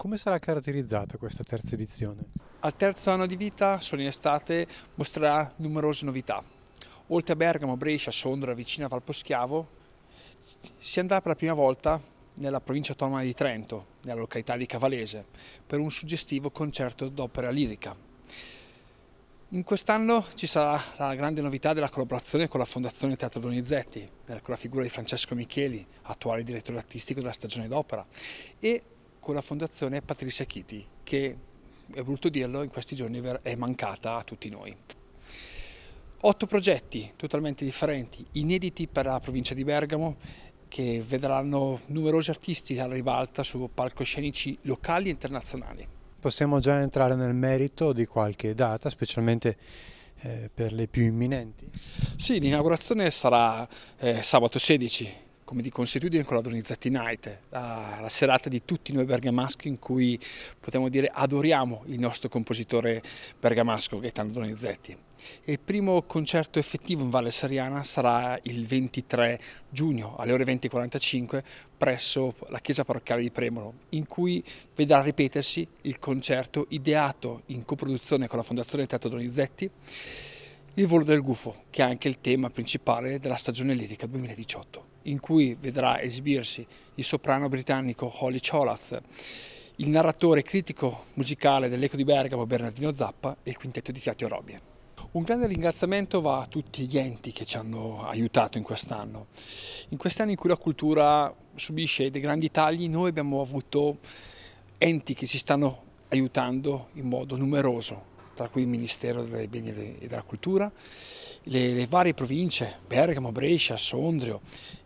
Come sarà caratterizzata questa terza edizione? Al terzo anno di vita, solo in estate, mostrerà numerose novità. Oltre a Bergamo, Brescia, Sondra, vicina a Valposchiavo, si andrà per la prima volta nella provincia autonoma di Trento, nella località di Cavalese, per un suggestivo concerto d'opera lirica. In quest'anno ci sarà la grande novità della collaborazione con la Fondazione Teatro Donizetti, con la figura di Francesco Micheli, attuale direttore artistico della stagione d'opera, e con la fondazione Patricia Chiti, che è voluto dirlo, in questi giorni è mancata a tutti noi. Otto progetti totalmente differenti, inediti per la provincia di Bergamo, che vedranno numerosi artisti alla ribalta su palcoscenici locali e internazionali. Possiamo già entrare nel merito di qualche data, specialmente eh, per le più imminenti? Sì, l'inaugurazione sarà eh, sabato 16 come di consuetudine con la Donizzati Night, la, la, serata di tutti noi bergamaschi in cui potremmo dire adoriamo il nostro compositore bergamasco Gaetano Donizetti. Il primo concerto effettivo in Valle Sariana sarà il 23 giugno alle ore 20.45 presso la chiesa parrocchiale di Premolo, in cui vedrà ripetersi il concerto ideato in coproduzione con la Fondazione Teatro Donizetti il volo del gufo, che è anche il tema principale della stagione lirica 2018, in cui vedrà esibirsi il soprano britannico Holly Cholath, il narratore critico musicale dell'Eco di Bergamo Bernardino Zappa e il quintetto di fiato Robie. Un grande ringraziamento va a tutti gli enti che ci hanno aiutato in quest'anno. In questi anni in cui la cultura subisce dei grandi tagli, noi abbiamo avuto enti che ci stanno aiutando in modo numeroso, tra cui il Ministero dei Beni e della Cultura, le, le varie province, Bergamo, Brescia, Sondrio,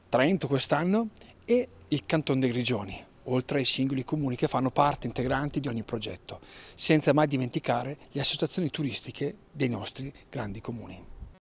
Trento quest'anno e il Canton dei Grigioni, oltre ai singoli comuni che fanno parte integrante di ogni progetto, senza mai dimenticare le associazioni turistiche dei nostri grandi comuni.